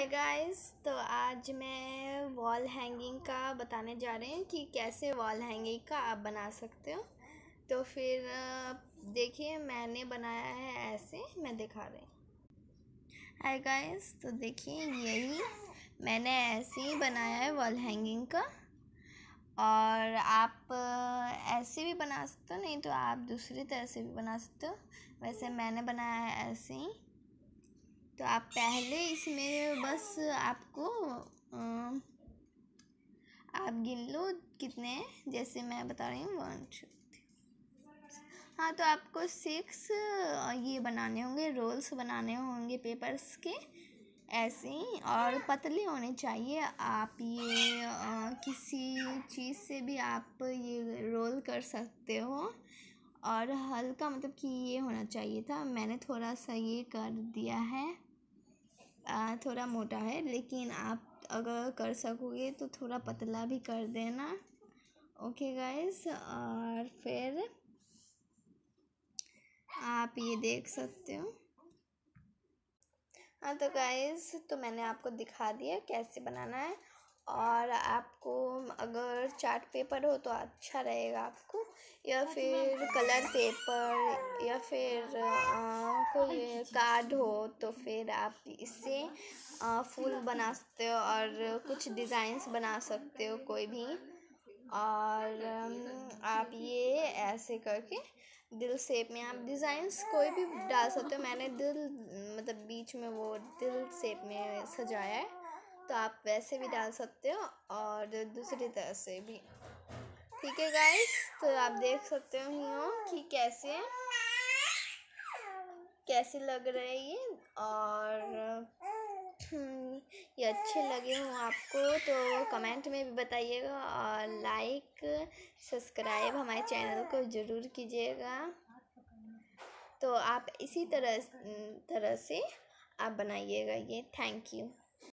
hi guys तो आज मैं वॉल हैंगिंग का बताने जा रहे हैं कि कैसे वॉल हैंगिंग का आप बना सकते हो तो फिर देखिए मैंने बनाया है ऐसे मैं दिखा रही हूँ हाय गाइस तो देखिए यही मैंने ऐसे ही बनाया है वॉल हैंगिंग का और आप ऐसे भी बना सकते हो नहीं तो आप दूसरी तरह से भी बना सकते हो वैसे मैंने बनाया है ऐसे ही तो आप पहले इसमें बस आपको आप गिन लो कितने जैसे मैं बता रही हूँ वन टू हाँ तो आपको सिक्स ये बनाने होंगे रोल्स बनाने होंगे पेपर्स के ऐसे ही और पतले होने चाहिए आप ये आ, किसी चीज़ से भी आप ये रोल कर सकते हो और हल्का मतलब कि ये होना चाहिए था मैंने थोड़ा सा ये कर दिया है हाँ थोड़ा मोटा है लेकिन आप अगर कर सकोगे तो थोड़ा पतला भी कर देना ओके गाइस और फिर आप ये देख सकते हो हाँ तो गाइस तो मैंने आपको दिखा दिया कैसे बनाना है और आपको अगर चार्ट पेपर हो तो अच्छा रहेगा आपको या फिर कलर पेपर या फिर हाँ, कोई हाँ कार्ड हो तो फिर आप इससे फूल हाँ बना सकते हो और कुछ डिज़ाइंस बना सकते हो कोई भी और आप ये ऐसे करके दिल सेप में आप डिज़ाइंस कोई भी डाल सकते हो मैंने दिल मतलब बीच में वो दिल सेप में सजाया है तो आप वैसे भी डाल सकते हो और दूसरी तरह से भी ठीक है गाइस तो आप देख सकते हो ही हो कि कैसे कैसे लग रहे हैं ये और हम्म, ये अच्छे लगे हों आपको तो कमेंट में भी बताइएगा और लाइक सब्सक्राइब हमारे चैनल को ज़रूर कीजिएगा तो आप इसी तरह हम्म, तरह से आप बनाइएगा ये थैंक यू